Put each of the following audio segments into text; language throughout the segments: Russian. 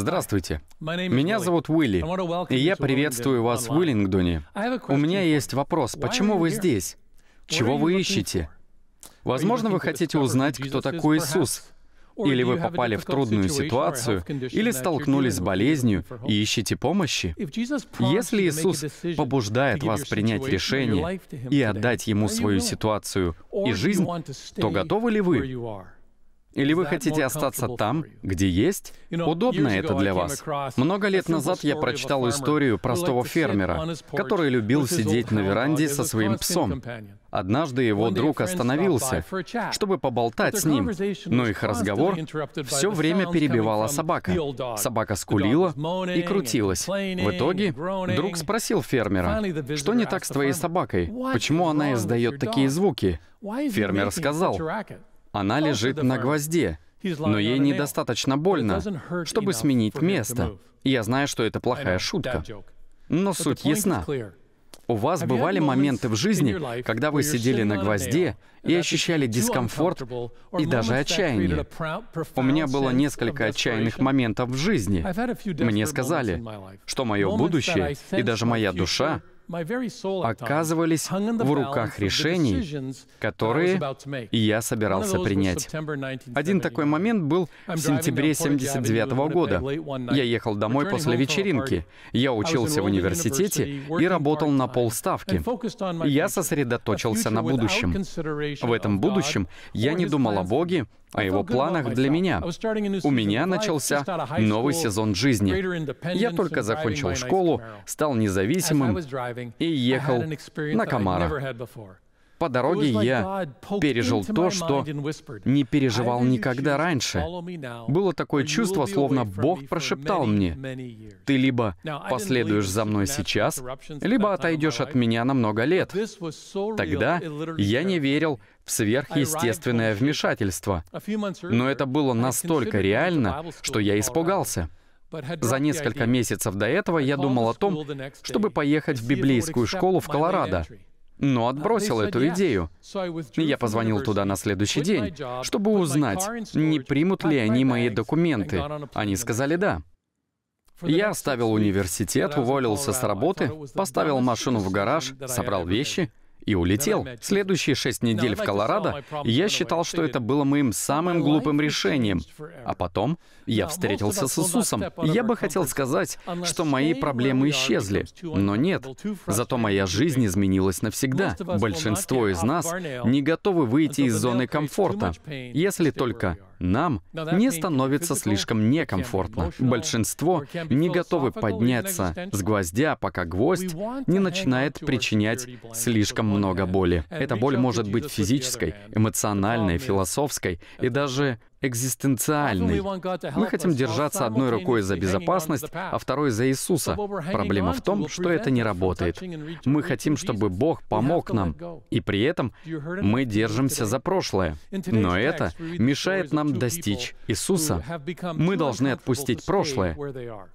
Здравствуйте. Меня зовут Уилли, и я приветствую вас в Уиллингдоне. У меня есть вопрос. Почему вы здесь? Чего вы ищете? Возможно, вы хотите узнать, кто такой Иисус, или вы попали в трудную ситуацию, или столкнулись с болезнью и ищете помощи. Если Иисус побуждает вас принять решение и отдать Ему свою ситуацию и жизнь, то готовы ли вы? Или вы хотите остаться там, где есть? Удобно это для вас. Много лет назад я прочитал историю простого фермера, который любил сидеть на веранде со своим псом. Однажды его друг остановился, чтобы поболтать с ним, но их разговор все время перебивала собака. Собака скулила и крутилась. В итоге друг спросил фермера, что не так с твоей собакой, почему она издает такие звуки? Фермер сказал, она лежит на гвозде, но ей недостаточно больно, чтобы сменить место. Я знаю, что это плохая шутка. Но суть ясна. У вас бывали моменты в жизни, когда вы сидели на гвозде и ощущали дискомфорт и даже отчаяние. У меня было несколько отчаянных моментов в жизни. Мне сказали, что мое будущее и даже моя душа — оказывались в руках решений, которые я собирался принять. Один такой момент был в сентябре 79 года. Я ехал домой после вечеринки. Я учился в университете и работал на полставки. Я сосредоточился на будущем. В этом будущем я не думал о Боге о его планах для меня. У меня начался новый сезон жизни. Я только закончил школу, стал независимым и ехал на Камара. По дороге я пережил то, что не переживал никогда раньше. Было такое чувство, словно Бог прошептал мне, «Ты либо последуешь за мной сейчас, либо отойдешь от меня на много лет». Тогда я не верил в сверхъестественное вмешательство. Но это было настолько реально, что я испугался. За несколько месяцев до этого я думал о том, чтобы поехать в библейскую школу в Колорадо, но отбросил эту идею. Я позвонил туда на следующий день, чтобы узнать, не примут ли они мои документы. Они сказали «да». Я оставил университет, уволился с работы, поставил машину в гараж, собрал вещи и улетел. Следующие шесть недель в Колорадо я считал, что это было моим самым глупым решением. А потом я встретился с Иисусом. Я бы хотел сказать, что мои проблемы исчезли, но нет. Зато моя жизнь изменилась навсегда. Большинство из нас не готовы выйти из зоны комфорта, если только нам не становится слишком некомфортно. Большинство не готовы подняться с гвоздя, пока гвоздь не начинает причинять слишком много боли. Эта боль может быть физической, эмоциональной, философской и даже экзистенциальный. Мы хотим держаться одной рукой за безопасность, а второй за Иисуса. Проблема в том, что это не работает. Мы хотим, чтобы Бог помог нам, и при этом мы держимся за прошлое. Но это мешает нам достичь Иисуса. Мы должны отпустить прошлое.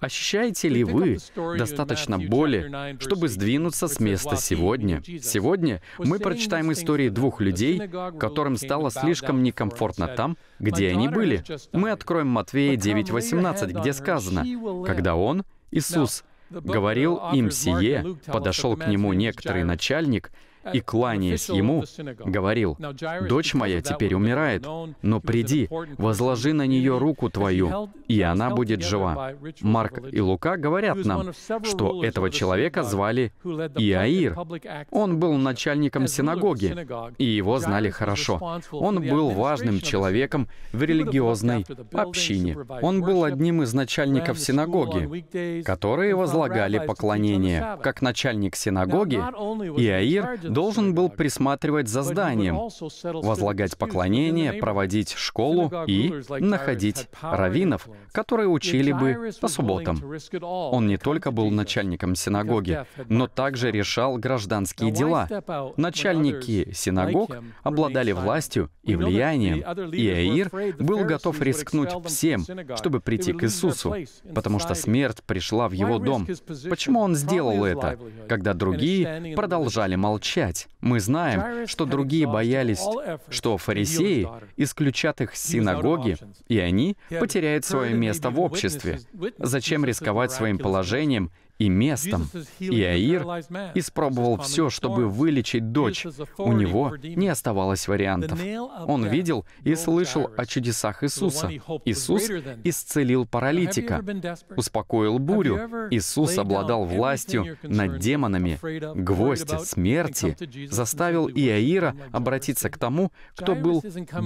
Ощущаете ли вы достаточно боли, чтобы сдвинуться с места сегодня? Сегодня мы прочитаем истории двух людей, которым стало слишком некомфортно там, где они откровений были. Мы откроем Матвея 9.18, где сказано, «Когда он, Иисус, говорил им сие, подошел к нему некоторый начальник и, кланяясь ему, говорил, «Дочь моя теперь умирает, но приди, возложи на нее руку твою, и она будет жива». Марк и Лука говорят нам, что этого человека звали Иаир. Он был начальником синагоги, и его знали хорошо. Он был важным человеком в религиозной общине. Он был одним из начальников синагоги, которые возлагали поклонение. Как начальник синагоги, Иаир должен был присматривать за зданием, возлагать поклонения, проводить школу и находить раввинов, которые учили бы по субботам. Он не только был начальником синагоги, но также решал гражданские дела. Начальники синагог обладали властью и влиянием, и Аир был готов рискнуть всем, чтобы прийти к Иисусу, потому что смерть пришла в его дом. Почему он сделал это, когда другие продолжали молчать? исключать. Мы знаем, что другие боялись, что фарисеи исключат их с синагоги, и они потеряют свое место в обществе. Зачем рисковать своим положением и местом. Иаир испробовал все, чтобы вылечить дочь. У него не оставалось вариантов. Он видел и слышал о чудесах Иисуса. Иисус исцелил паралитика, успокоил бурю. Иисус обладал властью над демонами. Гвоздь смерти заставил Иаира обратиться к тому, кто был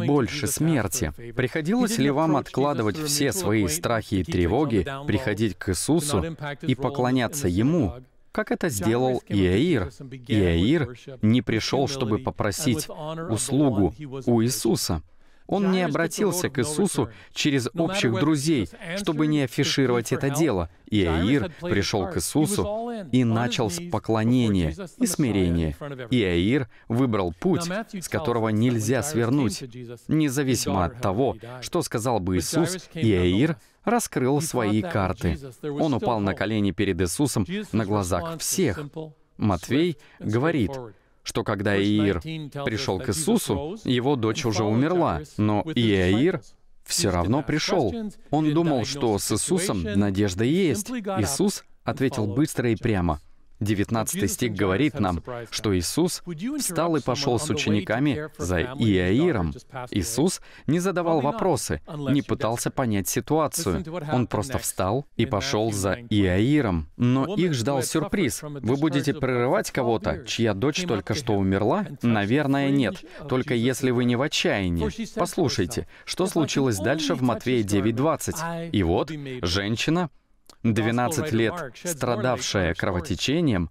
больше смерти. Приходилось ли вам откладывать все свои страхи и тревоги, приходить к Иисусу и поклоняться поклоняться ему, как это сделал Иаир. Иаир не пришел, чтобы попросить услугу у Иисуса. Он не обратился к Иисусу через общих друзей, чтобы не афишировать это дело. И Иаир пришел к Иисусу и начал с поклонения и смирения. И Иаир выбрал путь, с которого нельзя свернуть. Независимо от того, что сказал бы Иисус, Иаир раскрыл свои карты. Он упал на колени перед Иисусом на глазах всех. Матвей говорит, что когда Иир пришел к Иисусу, его дочь уже умерла, но Иаир все равно пришел. Он думал, что с Иисусом надежда есть. Иисус ответил быстро и прямо — 19 стих говорит нам, что Иисус встал и пошел с учениками за Иаиром. Иисус не задавал вопросы, не пытался понять ситуацию. Он просто встал и пошел за Иаиром. Но их ждал сюрприз. Вы будете прерывать кого-то, чья дочь только что умерла? Наверное, нет. Только если вы не в отчаянии. Послушайте, что случилось дальше в Матвея 9.20. «И вот женщина, 12 лет страдавшая кровотечением,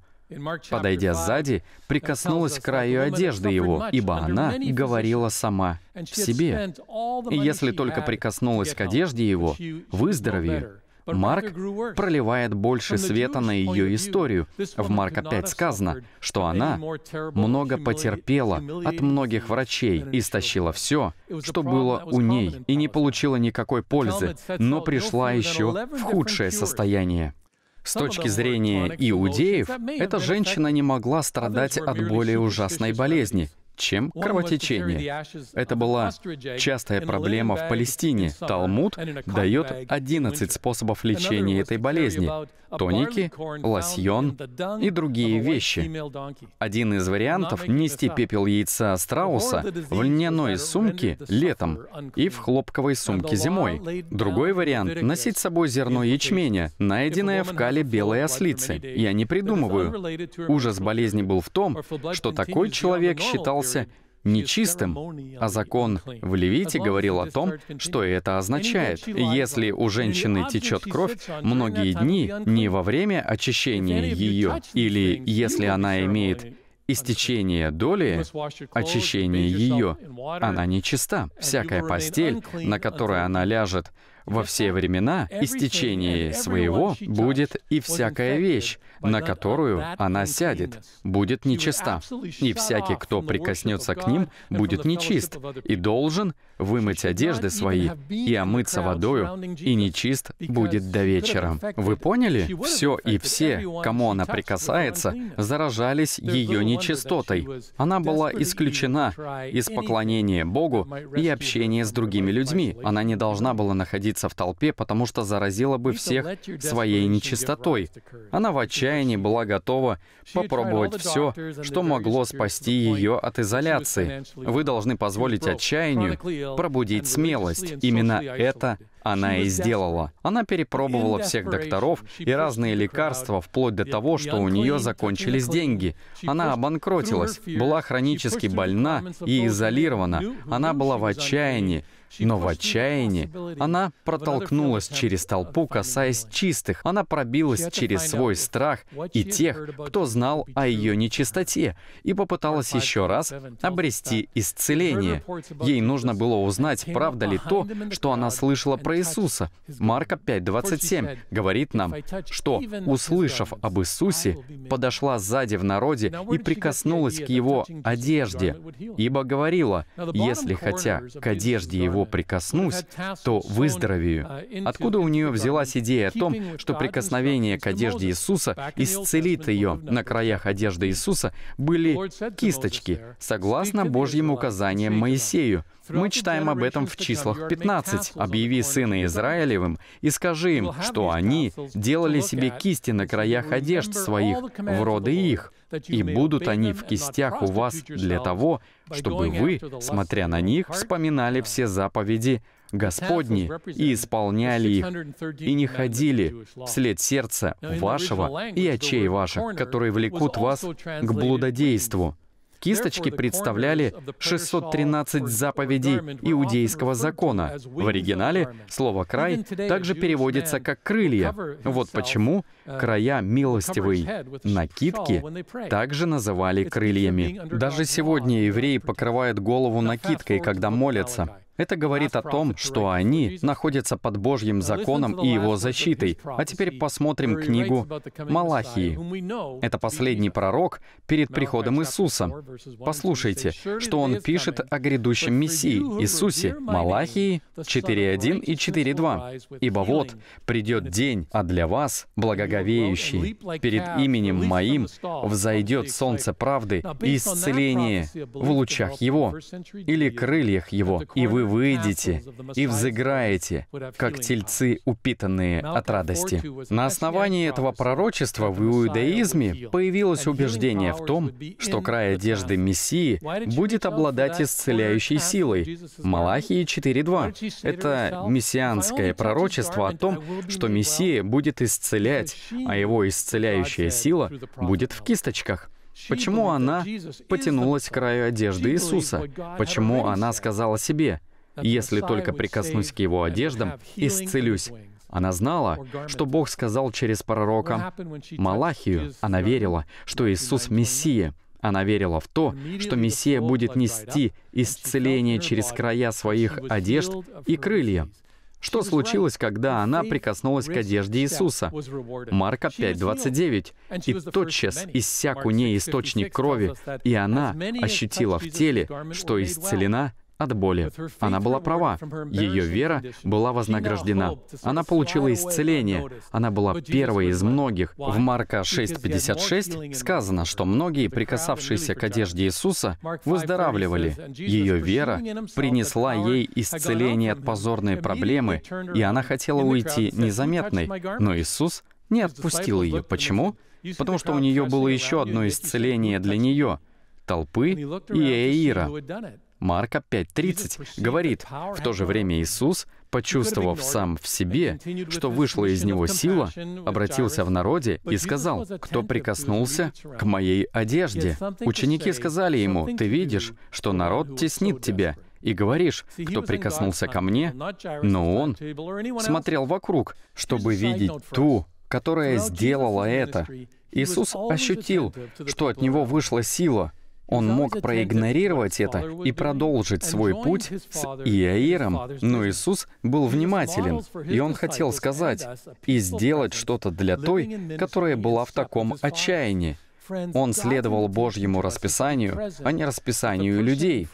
подойдя сзади, прикоснулась к краю одежды его, ибо она говорила сама в себе. И если только прикоснулась к одежде его, выздоровею. Марк проливает больше света на ее историю. В Марка опять сказано, что она много потерпела от многих врачей, истощила все, что было у ней, и не получила никакой пользы, но пришла еще в худшее состояние. С точки зрения иудеев, эта женщина не могла страдать от более ужасной болезни, чем кровотечение. Это была частая проблема в Палестине. Талмуд дает 11 способов лечения этой болезни. Тоники, лосьон и другие вещи. Один из вариантов — нести пепел яйца страуса в льняной сумке летом и в хлопковой сумке зимой. Другой вариант — носить с собой зерно ячменя, найденное в кале белой ослицы. Я не придумываю. Ужас болезни был в том, что такой человек считался являлся нечистым, а закон в Левите говорил о том, что это означает. Если у женщины течет кровь многие дни, не во время очищения ее, или если она имеет истечение доли, очищение ее, она нечиста. Всякая постель, на которой она ляжет, во все времена и с течение своего будет и всякая вещь, на которую она сядет, будет нечиста. И всякий, кто прикоснется к ним, будет нечист, и должен вымыть одежды свои и омыться водою, и нечист будет до вечера. Вы поняли? Все и все, кому она прикасается, заражались ее нечистотой. Она была исключена из поклонения Богу и общения с другими людьми. Она не должна была находиться находиться в толпе, потому что заразила бы всех своей нечистотой. Она в отчаянии была готова попробовать все, что могло спасти ее от изоляции. Вы должны позволить отчаянию пробудить смелость. Именно это она и сделала. Она перепробовала всех докторов и разные лекарства, вплоть до того, что у нее закончились деньги. Она обанкротилась, была хронически больна и изолирована. Она была в отчаянии, но в отчаянии она протолкнулась через толпу, касаясь чистых. Она пробилась через свой страх и тех, кто знал о ее нечистоте, и попыталась еще раз обрести исцеление. Ей нужно было узнать, правда ли то, что она слышала про Иисуса. Марка 5.27 говорит нам, что, услышав об Иисусе, подошла сзади в народе и прикоснулась к его одежде, ибо говорила, если хотя к одежде его него прикоснусь, то выздоровею. Откуда у нее взялась идея о том, что прикосновение к одежде Иисуса исцелит ее? На краях одежды Иисуса были кисточки, согласно Божьим указаниям Моисею. Мы читаем об этом в числах 15. «Объяви сына Израилевым и скажи им, что они делали себе кисти на краях одежд своих, в роды их». И будут они в кистях у вас для того, чтобы вы, смотря на них, вспоминали все заповеди Господни и исполняли их, и не ходили вслед сердца вашего и очей ваших, которые влекут вас к блудодейству. Кисточки представляли 613 заповедей иудейского закона. В оригинале слово «край» также переводится как «крылья». Вот почему края милостивой накидки также называли крыльями. Даже сегодня евреи покрывают голову накидкой, когда молятся. Это говорит о том, что они находятся под Божьим законом и его защитой. А теперь посмотрим книгу Малахии. Это последний пророк перед приходом Иисуса. Послушайте, что он пишет о грядущем Мессии, Иисусе, Малахии 4.1 и 4.2. «Ибо вот, придет день, а для вас благоговеющие. Перед именем Моим взойдет солнце правды и исцеление в лучах Его или крыльях Его, и вы выйдете и взыграете, как тельцы, упитанные от радости». На основании этого пророчества в иудаизме появилось убеждение в том, что край одежды Мессии будет обладать исцеляющей силой. Малахии 4.2. Это мессианское пророчество о том, что Мессия будет исцелять, а его исцеляющая сила будет в кисточках. Почему она потянулась к краю одежды Иисуса? Почему она сказала себе, если только прикоснусь к его одеждам, исцелюсь. Она знала, что Бог сказал через пророка Малахию. Она верила, что Иисус — Мессия. Она верила в то, что Мессия будет нести исцеление через края своих одежд и крылья. Что случилось, когда она прикоснулась к одежде Иисуса? Марка 5:29. «И тотчас иссяк у ней источник крови, и она ощутила в теле, что исцелена от боли. Она была права. Ее вера была вознаграждена. Она получила исцеление. Она была первой из многих. В Марка 6.56 сказано, что многие, прикасавшиеся к одежде Иисуса, выздоравливали. Ее вера принесла ей исцеление от позорной проблемы, и она хотела уйти незаметной. Но Иисус не отпустил ее. Почему? Потому что у нее было еще одно исцеление для нее — толпы и Эира. Марка 5.30 говорит, «В то же время Иисус, почувствовав сам в себе, что вышла из него сила, обратился в народе и сказал, «Кто прикоснулся к моей одежде?» Ученики сказали ему, «Ты видишь, что народ теснит тебя, и говоришь, кто прикоснулся ко мне, но он смотрел вокруг, чтобы видеть ту, которая сделала это. Иисус ощутил, что от него вышла сила — он мог проигнорировать это и продолжить свой путь с Иаиром, но Иисус был внимателен, и Он хотел сказать и сделать что-то для той, которая была в таком отчаянии. Он следовал Божьему расписанию, а не расписанию людей.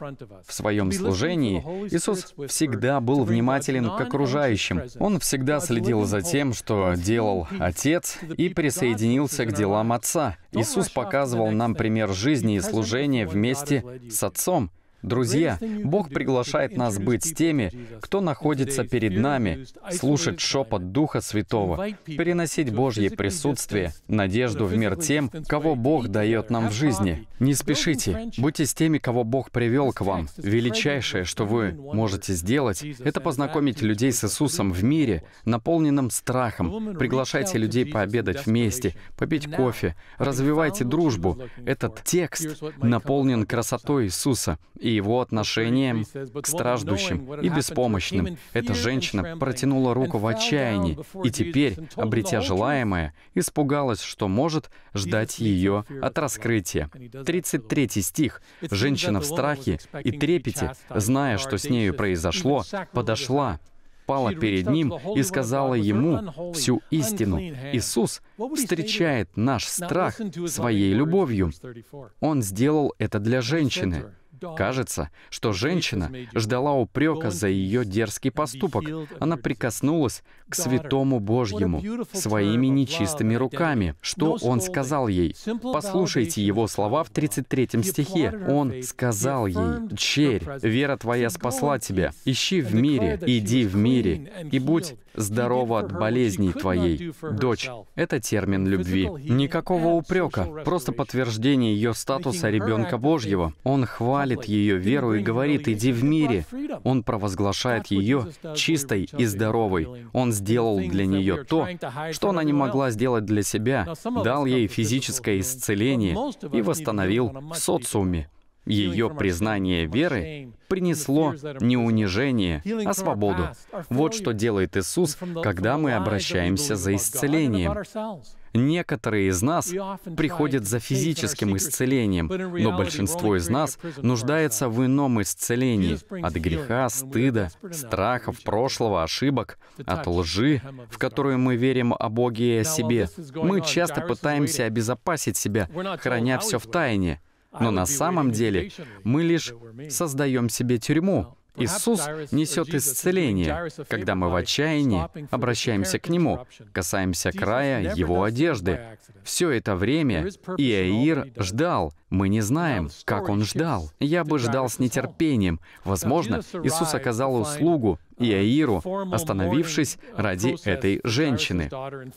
В своем служении Иисус всегда был внимателен к окружающим. Он всегда следил за тем, что делал Отец, и присоединился к делам Отца. Иисус показывал нам пример жизни и служения вместе с Отцом. Друзья, Бог приглашает нас быть с теми, кто находится перед нами, слушать шепот Духа Святого, переносить Божье присутствие, надежду в мир тем, кого Бог дает нам в жизни. Не спешите, будьте с теми, кого Бог привел к вам. Величайшее, что вы можете сделать, это познакомить людей с Иисусом в мире, наполненном страхом. Приглашайте людей пообедать вместе, попить кофе, развивайте дружбу. Этот текст наполнен красотой Иисуса, и его отношением к страждущим и беспомощным. Эта женщина протянула руку в отчаянии и теперь, обретя желаемое, испугалась, что может ждать ее от раскрытия. 33 стих. Женщина в страхе и трепете, зная, что с нею произошло, подошла, пала перед ним и сказала ему всю истину. Иисус встречает наш страх своей любовью. Он сделал это для женщины. Кажется, что женщина ждала упрека за ее дерзкий поступок. Она прикоснулась к святому Божьему своими нечистыми руками. Что он сказал ей? Послушайте его слова в 33 стихе. Он сказал ей, «Черь, вера твоя спасла тебя. Ищи в мире, иди в мире, и будь здорова от болезней твоей». Дочь — это термин любви. Никакого упрека, просто подтверждение ее статуса ребенка Божьего. Он хвалит ее веру и говорит, «Иди в мире». Он провозглашает ее чистой и здоровой. Он сделал для нее то, что она не могла сделать для себя, дал ей физическое исцеление и восстановил в социуме. Ее признание веры принесло не унижение, а свободу. Вот что делает Иисус, когда мы обращаемся за исцелением. Некоторые из нас приходят за физическим исцелением, но большинство из нас нуждается в ином исцелении от греха, стыда, страхов, прошлого, ошибок, от лжи, в которую мы верим о Боге и о себе. Мы часто пытаемся обезопасить себя, храня все в тайне. Но на самом деле мы лишь создаем себе тюрьму. Иисус несет исцеление, когда мы в отчаянии обращаемся к Нему, касаемся края Его одежды. Все это время Иаир ждал, мы не знаем, как он ждал. Я бы ждал с нетерпением. Возможно, Иисус оказал услугу Иаиру, остановившись ради этой женщины.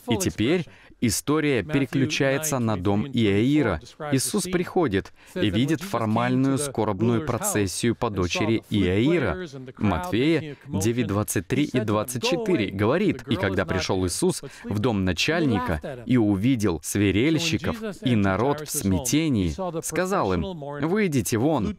И теперь История переключается на дом Иаира. Иисус приходит и видит формальную скорбную процессию по дочери Иаира. Матфея 9:23 и 24 говорит, «И когда пришел Иисус в дом начальника и увидел свирельщиков и народ в смятении, сказал им, «Выйдите вон,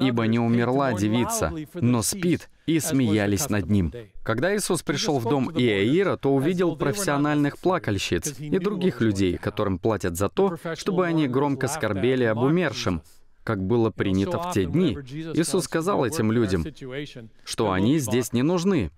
ибо не умерла девица, но спит» и смеялись над ним. Когда Иисус пришел в дом Иаира, то увидел профессиональных плакальщиц и других людей, которым платят за то, чтобы они громко скорбели об умершем, как было принято в те дни. Иисус сказал этим людям, что они здесь не нужны,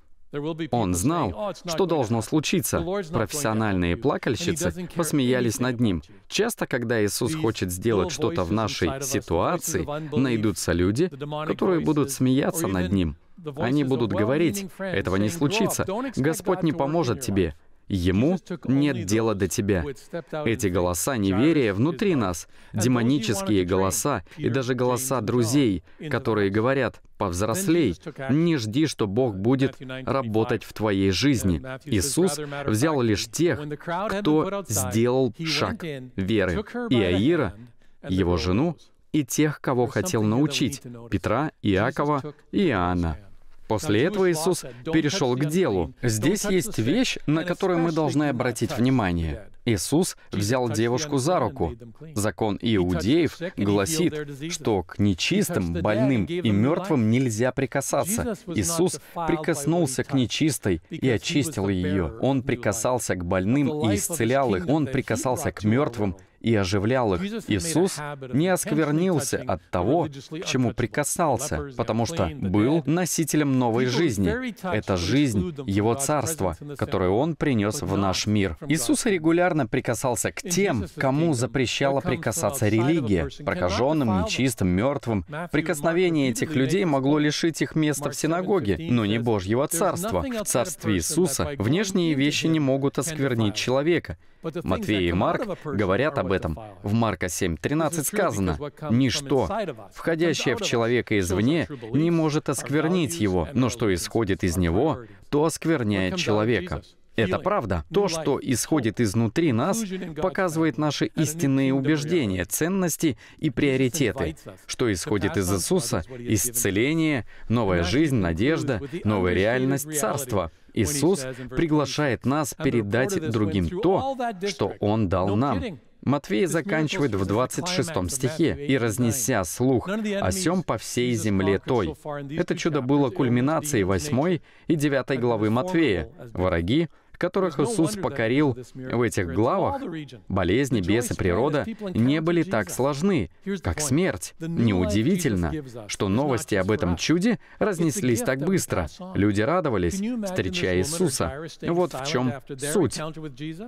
он знал, что должно случиться. Профессиональные плакальщицы посмеялись над ним. Часто, когда Иисус хочет сделать что-то в нашей ситуации, найдутся люди, которые будут смеяться над ним. Они будут говорить, этого не случится, Господь не поможет тебе, Ему нет дела до тебя. Эти голоса неверия внутри нас, демонические голоса и даже голоса друзей, которые говорят «повзрослей», не жди, что Бог uh, будет работать в твоей жизни. Иисус взял лишь тех, кто сделал шаг веры. И Аира, его жену, и тех, кого хотел научить, Петра, Иакова и Иоанна. После этого Иисус перешел к делу. Здесь есть вещь, на которую мы должны обратить внимание. Иисус взял девушку за руку. Закон иудеев гласит, что к нечистым, больным и мертвым нельзя прикасаться. Иисус прикоснулся к нечистой и очистил ее. Он прикасался к больным и исцелял их. Он прикасался к мертвым и оживлял их. Иисус не осквернился от того, к чему прикасался, потому что был носителем новой жизни. Это жизнь Его Царства, которое Он принес в наш мир. Иисус регулярно прикасался к тем, кому запрещала прикасаться религия, прокаженным, нечистым, мертвым. Прикосновение этих людей могло лишить их места в синагоге, но не Божьего Царства. В Царстве Иисуса внешние вещи не могут осквернить человека. Матвей и Марк говорят об этом. В Марка 7.13 сказано, «Ничто, входящее в человека извне, не может осквернить его, но что исходит из него, то оскверняет человека». Это правда. То, что исходит изнутри нас, показывает наши истинные убеждения, ценности и приоритеты. Что исходит из Иисуса — исцеление, новая жизнь, надежда, новая реальность, царство — Иисус приглашает нас передать другим то, что Он дал нам. Матвей заканчивает в 26 стихе, «И разнеся слух о сем по всей земле той». Это чудо было кульминацией 8 и 9 главы Матфея. Враги которых Иисус покорил в этих главах, болезни, бесы, природа не были так сложны, как смерть. Неудивительно, что новости об этом чуде разнеслись так быстро. Люди радовались, встречая Иисуса. Вот в чем суть.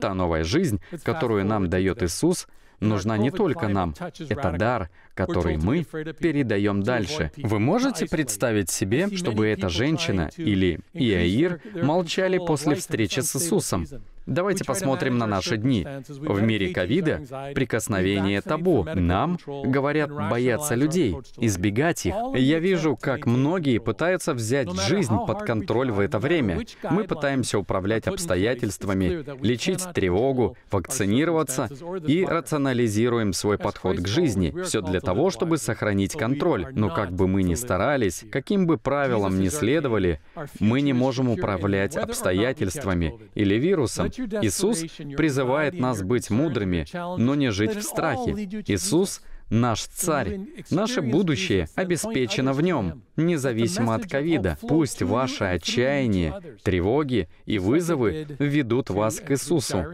Та новая жизнь, которую нам дает Иисус, нужна не только нам. Это дар, который мы передаем дальше. Вы можете представить себе, чтобы эта женщина или Иаир молчали после встречи с Иисусом? Давайте посмотрим на наши дни. В мире ковида прикосновение табу. Нам говорят бояться людей, избегать их. Я вижу, как многие пытаются взять жизнь под контроль в это время. Мы пытаемся управлять обстоятельствами, лечить тревогу, вакцинироваться и рационализируем свой подход к жизни. Все для того, чтобы сохранить контроль. Но как бы мы ни старались, каким бы правилам ни следовали, мы не можем управлять обстоятельствами или вирусом. Иисус призывает нас быть мудрыми, но не жить в страхе. Иисус — Наш царь, наше будущее обеспечено в нем, независимо от ковида. Пусть ваше отчаяние, тревоги и вызовы ведут вас к Иисусу.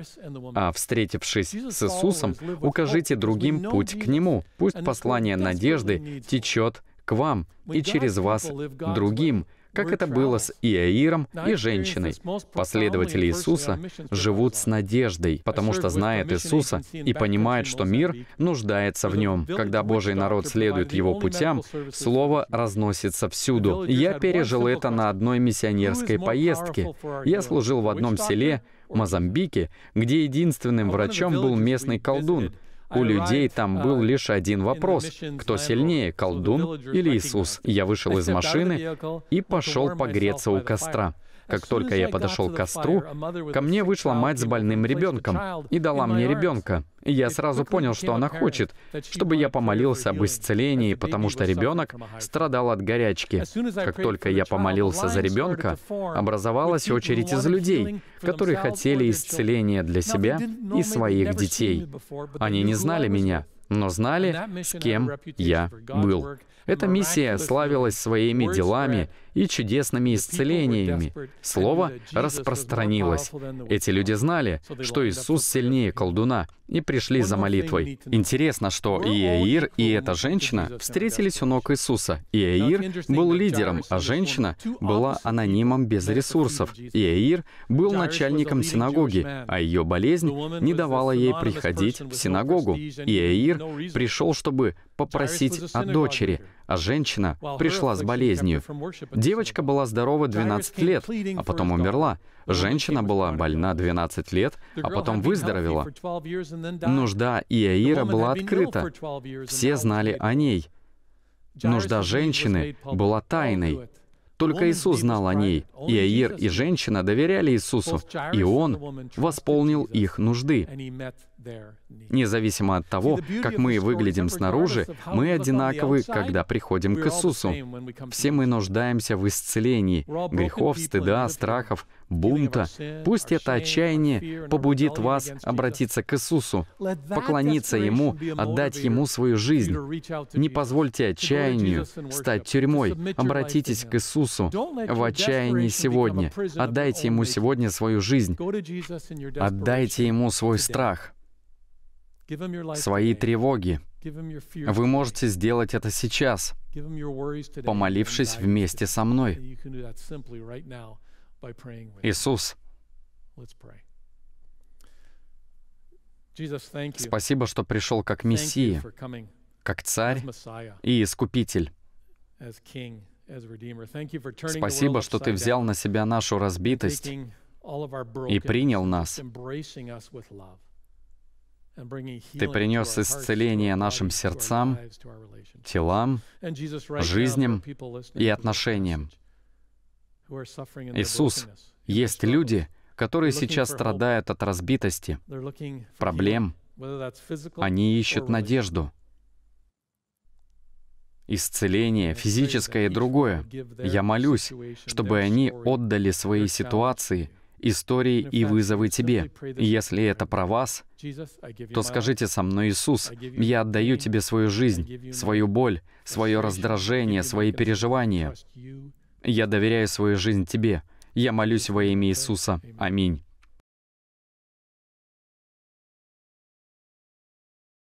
А встретившись с Иисусом, укажите другим путь к Нему. Пусть послание надежды течет к вам и через вас другим, как это было с Иаиром и женщиной. Последователи Иисуса живут с надеждой, потому что знают Иисуса и понимают, что мир нуждается в нем. Когда Божий народ следует его путям, слово разносится всюду. Я пережил это на одной миссионерской поездке. Я служил в одном селе, Мозамбике, где единственным врачом был местный колдун — у людей там uh, был лишь один вопрос. Кто сильнее, колдун или Иисус? Я вышел из машины и пошел погреться у костра. Как только я подошел к костру, ко мне вышла мать с больным ребенком и дала мне ребенка. И я сразу понял, что она хочет, чтобы я помолился об исцелении, потому что ребенок страдал от горячки. Как только я помолился за ребенка, образовалась очередь из людей, которые хотели исцеления для себя и своих детей. Они не знали меня, но знали, с кем я был. Эта миссия славилась своими делами и чудесными исцелениями. Слово распространилось. Эти люди знали, что Иисус сильнее колдуна, и пришли за молитвой. Интересно, что Иаир, и эта женщина встретились у ног Иисуса. Иаир был лидером, а женщина была анонимом без ресурсов. Иаир был начальником синагоги, а ее болезнь не давала ей приходить в синагогу. Иаир пришел, чтобы попросить о дочери, а женщина пришла с болезнью. Девочка была здорова 12 лет, а потом умерла. Женщина была больна 12 лет, а потом выздоровела. Нужда Иаира была открыта. Все знали о ней. Нужда женщины была тайной. Только Иисус знал о ней. Иаир и женщина доверяли Иисусу, и Он восполнил их нужды. Независимо от того, как мы выглядим снаружи, мы одинаковы, когда приходим к Иисусу. Все мы нуждаемся в исцелении грехов, стыда, страхов, бунта. Пусть это отчаяние побудит вас обратиться к Иисусу, поклониться Ему, отдать Ему свою жизнь. Не позвольте отчаянию стать тюрьмой. Обратитесь к Иисусу в отчаянии сегодня. Отдайте Ему сегодня свою жизнь. Отдайте Ему свой страх свои тревоги. Вы можете сделать это сейчас, помолившись uh, вместе со мной. Иисус, спасибо, что пришел как Мессия, как Царь и Искупитель. Спасибо, что Ты взял на себя нашу разбитость и принял нас, ты принес исцеление нашим сердцам, телам, жизням и отношениям. Иисус, есть люди, которые сейчас страдают от разбитости, проблем. Они ищут надежду, исцеление, физическое и другое. Я молюсь, чтобы они отдали свои ситуации — истории и вызовы тебе. Если это про вас, то скажите со мной, Иисус, я отдаю тебе свою жизнь, свою боль, свое раздражение, свои переживания. Я доверяю свою жизнь тебе. Я молюсь во имя Иисуса. Аминь.